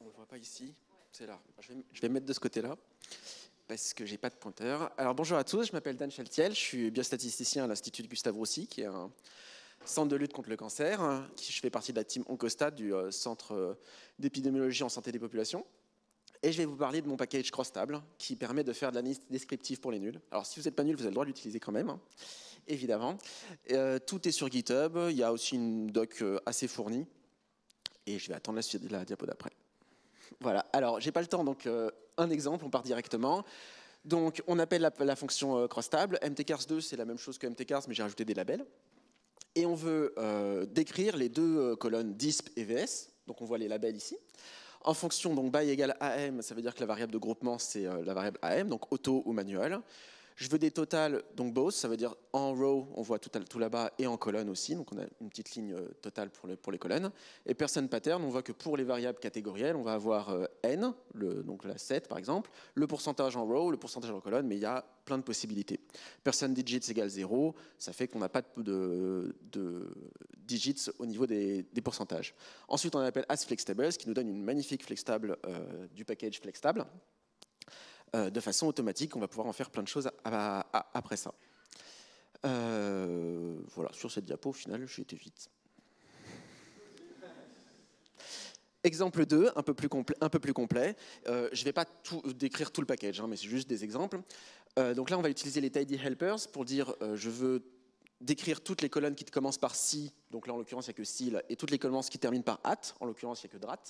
on le voit pas ici. C'est là. Je vais, je mettre de ce côté-là parce que j'ai pas de pointeur. Alors bonjour à tous, je m'appelle Dan Chaltiel, je suis biostatisticien à l'Institut Gustave Roussy, qui est un centre de lutte contre le cancer. Hein, je fais partie de la team Oncostat, du euh, Centre euh, d'épidémiologie en santé des populations. Et je vais vous parler de mon package Crosstable, qui permet de faire de l'analyse descriptive pour les nuls. Alors si vous n'êtes pas nul, vous avez le droit de l'utiliser quand même, hein, évidemment. Euh, tout est sur GitHub, il y a aussi une doc assez fournie. Et je vais attendre la, suite, la diapo d'après. Voilà, alors j'ai pas le temps, donc euh, un exemple, on part directement. Donc on appelle la, fonction euh, cross-table, mtcars2 c'est la même chose que mtcars mais j'ai rajouté des labels. Et on veut euh, décrire les deux colonnes disp et vs, donc on voit les labels ici. En fonction donc by égale am, ça veut dire que la variable de groupement c'est la variable am, donc auto ou manuel. Je veux des totales, donc both, ça veut dire en row, on voit tout, tout là-bas, et en colonne aussi, donc on a une petite ligne euh, totale pour, pour les colonnes. Et person pattern, on voit que pour les variables catégorielles, on va avoir euh, n, donc la 7 par exemple, le pourcentage en row, le pourcentage en colonne, mais il y a plein de possibilités. Person digits égale 0, ça fait qu'on n'a pas de, digits au niveau des, pourcentages. Ensuite, on appelle as flex tables, qui nous donne une magnifique flex table euh, du package Flextable. Euh, de façon automatique. On va pouvoir en faire plein de choses après ça. Euh, voilà, sur cette diapo, au final, j'ai été vite. Exemple 2, un peu plus, complet. Un peu plus complet. je ne vais pas tout, décrire tout le package, hein, mais c'est juste des exemples. Euh, donc là, on va utiliser les tidy helpers pour dire je veux décrire toutes les colonnes qui commencent par si, donc là en l'occurrence il n'y a que si, et toutes les colonnes qui terminent par at, en l'occurrence il n'y a que drat.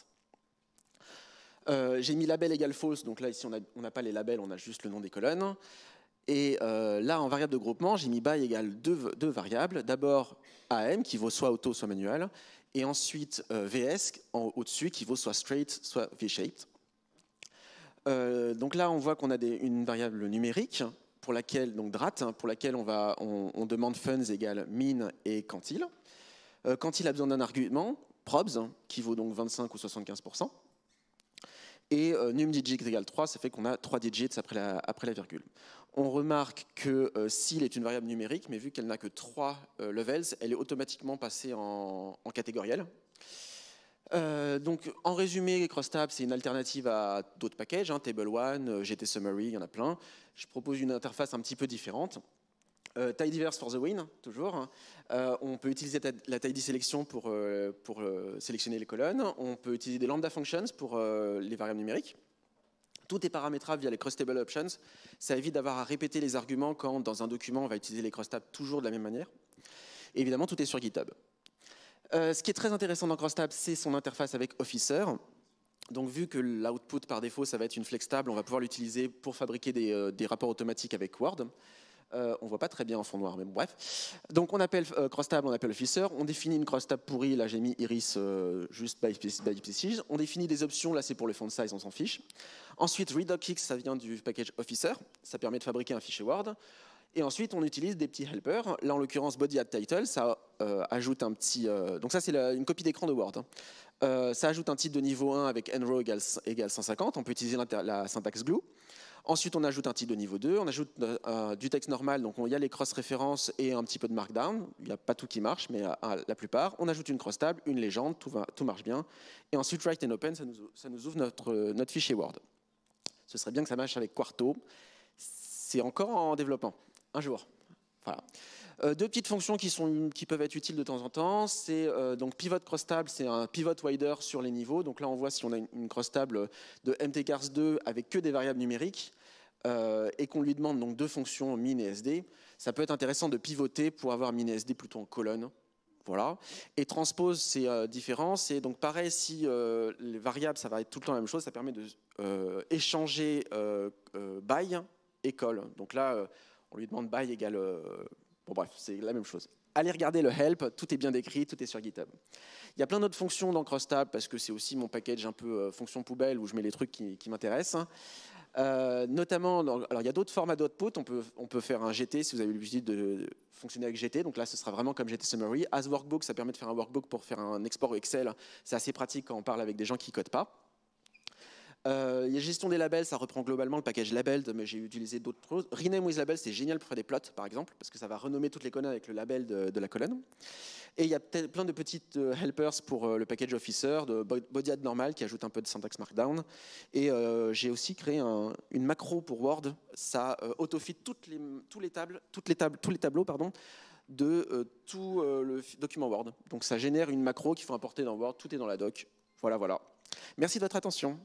Euh, j'ai mis label égale false, donc là ici on n'a pas les labels, on a juste le nom des colonnes. Et euh, là, en variable de groupement, j'ai mis by égale deux, variables. D'abord AM, qui vaut soit auto, soit manuel. Et ensuite euh, VS, en, au-dessus, qui vaut soit straight, soit v donc là, on voit qu'on a une variable numérique, pour laquelle, donc DRAT, hein, pour laquelle on, va, on, demande funds égale min et quantile. Quantile a besoin d'un argument, probs, hein, qui vaut donc 25 ou 75%. Et euh, num égale 3, ça fait qu'on a 3 digits après la, après la virgule. On remarque que euh, s'il est une variable numérique, mais vu qu'elle n'a que 3 euh, levels, elle est automatiquement passée en, en catégoriel. Euh, donc, en résumé, CrossTab, c'est une alternative à d'autres packages, hein, Table 1, GT Summary, il y en a plein. Je propose une interface un petit peu différente. Euh, taille diverse for the win, toujours. Euh, on peut utiliser la taille sélection pour, euh, pour sélectionner les colonnes. On peut utiliser des lambda functions pour les variables numériques. Tout est paramétrable via les cross-table options. Ça évite d'avoir à répéter les arguments quand, dans un document, on va utiliser les crustables toujours de la même manière. évidemment, tout est sur GitHub. ce qui est très intéressant dans crosstab, c'est son interface avec Officer. Donc vu que l'output par défaut, ça va être une flex table, on va pouvoir l'utiliser pour fabriquer des, des rapports automatiques avec Word. Euh, on voit pas très bien en fond noir, mais bref. Donc on appelle euh, cross table, on appelle officer, on définit une cross table pourrie, là j'ai mis iris euh, juste by, by on définit des options, là c'est pour le font size, on s'en fiche. Ensuite redocx, ça vient du package officer, ça permet de fabriquer un fichier Word. Et ensuite, on utilise des petits helpers. Là, en l'occurrence, body at title, ça ajoute un petit. donc, ça, c'est une copie d'écran de Word. Hein. ça ajoute un titre de niveau 1 avec nrow égale 150. On peut utiliser la syntaxe glue. Ensuite, on ajoute un titre de niveau 2, on ajoute euh, du texte normal, donc on y a les cross-références et un petit peu de markdown. Il n'y a pas tout qui marche, mais euh, la plupart. On ajoute une cross-table, une légende, tout, va, tout, marche bien. Et ensuite, write and open, ça nous, ouvre notre, euh, notre fichier Word. Ce serait bien que ça marche avec Quarto. C'est encore en développement, un jour. Voilà. Euh, deux petites fonctions qui, sont, qui peuvent être utiles de temps en temps, c'est euh, donc pivot cross table, c'est un pivot wider sur les niveaux. Donc là, on voit si on a une, cross table de mtcars 2 avec que des variables numériques. Euh, et qu'on lui demande donc deux fonctions min et sd, ça peut être intéressant de pivoter pour avoir min et sd plutôt en colonne. Voilà. Et transpose, c'est différences, différent. C'est donc pareil si les variables, ça va être tout le temps la même chose. Ça permet de échanger by et call. Donc là, on lui demande by égale Bon bref, c'est la même chose. Allez regarder le help, tout est bien décrit, tout est sur GitHub. Il y a plein d'autres fonctions dans Crosstab parce que c'est aussi mon package un peu euh, fonction poubelle où je mets les trucs qui, m'intéressent. Hein. Euh, notamment, alors il y a d'autres formats d'output, on peut, on peut faire un GT si vous avez l'habitude de, de fonctionner avec GT, donc là ce sera vraiment comme GT Summary. As Workbook, ça permet de faire un workbook pour faire un export Excel, c'est assez pratique quand on parle avec des gens qui ne codent pas. Euh, il Euh, a gestion des labels, ça reprend globalement le package label, mais j'ai utilisé d'autres choses. Rename with label, c'est génial pour faire des plots, par exemple, parce que ça va renommer toutes les colonnes avec le label de, la colonne. Et il y a plein de petites euh, helpers pour euh, le package officer, de bodyad normal qui ajoute un peu de syntaxe markdown. Et j'ai aussi créé une macro pour Word. Ça autofit toutes les, tous, les tables, toutes les tables, tous les tableaux pardon, de tout le document Word. Donc ça génère une macro qu'il faut importer dans Word. Tout est dans la doc. Voilà, voilà. Merci de votre attention.